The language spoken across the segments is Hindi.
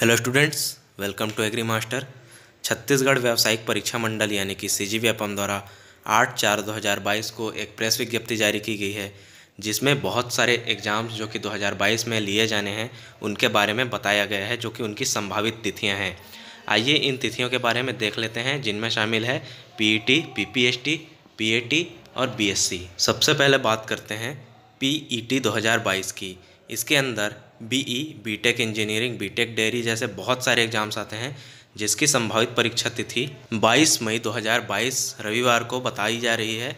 hello students welcome to agri master Chhattisgarh व्यावसायिक परीक्षा मंडल यानी कि सी जी द्वारा आठ चार दो हज़ार बाईस को एक प्रेस विज्ञप्ति जारी की गई है जिसमें बहुत सारे एग्ज़ाम्स जो कि 2022 में लिए जाने हैं उनके बारे में बताया गया है जो कि उनकी संभावित तिथियां हैं आइए इन तिथियों के बारे में देख लेते हैं जिनमें शामिल है पी ई टी और बी सबसे पहले बात करते हैं पी e ई की इसके अंदर BE BTech engineering BTech dairy जैसे बहुत सारे एग्जाम्स आते हैं जिसकी संभावित परीक्षा तिथि 22 मई 2022 रविवार को बताई जा रही है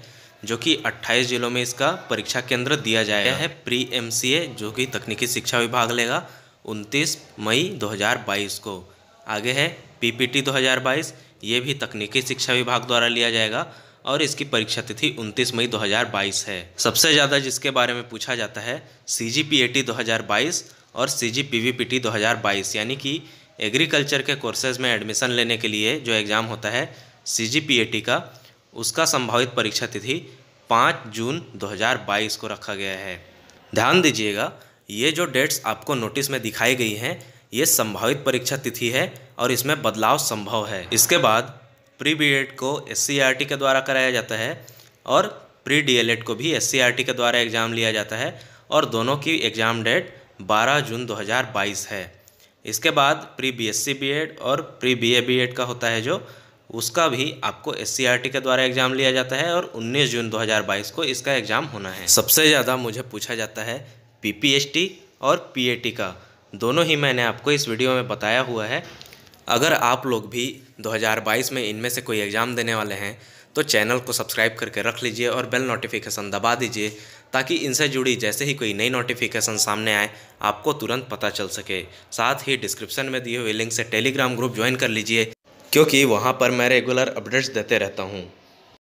जो कि 28 जिलों में इसका परीक्षा केंद्र दिया जाएगा है प्री एम जो कि तकनीकी शिक्षा विभाग लेगा 29 मई 2022 को आगे है पीपीटी 2022 ये भी तकनीकी शिक्षा विभाग द्वारा लिया जाएगा और इसकी परीक्षा तिथि 29 मई 2022 है सबसे ज़्यादा जिसके बारे में पूछा जाता है सी जी पी ए टी और C G P V P T यानी कि एग्रीकल्चर के कोर्सेज में एडमिशन लेने के लिए जो एग्ज़ाम होता है सी जी पी ए टी का उसका संभावित परीक्षा तिथि पाँच जून बाईस को रखा गया है ध्यान दीजिएगा ये जो डेट्स आपको नोटिस में दिखाई गई हैं ये संभावित परीक्षा तिथि है और इसमें बदलाव संभव है इसके बाद प्री बी एड को एस e के द्वारा कराया जाता है और प्री डी को भी एस e के द्वारा एग्ज़ाम लिया जाता है और दोनों की एग्ज़ाम डेट 12 जून 2022 है इसके बाद प्री बी एस और प्री बी ए बी का होता है जो उसका भी आपको एस e के द्वारा एग्ज़ाम लिया जाता है और 19 जून 2022 को इसका एग्ज़ाम होना है सबसे ज़्यादा मुझे पूछा जाता है पी और पी का दोनों ही मैंने आपको इस वीडियो में बताया हुआ है अगर आप लोग भी 2022 में इनमें से कोई एग्ज़ाम देने वाले हैं तो चैनल को सब्सक्राइब करके रख लीजिए और बेल नोटिफिकेशन दबा दीजिए ताकि इनसे जुड़ी जैसे ही कोई नई नोटिफिकेशन सामने आए आपको तुरंत पता चल सके साथ ही डिस्क्रिप्शन में दिए हुए लिंक से टेलीग्राम ग्रुप ज्वाइन कर लीजिए क्योंकि वहाँ पर मैं रेगुलर अपडेट्स देते रहता हूँ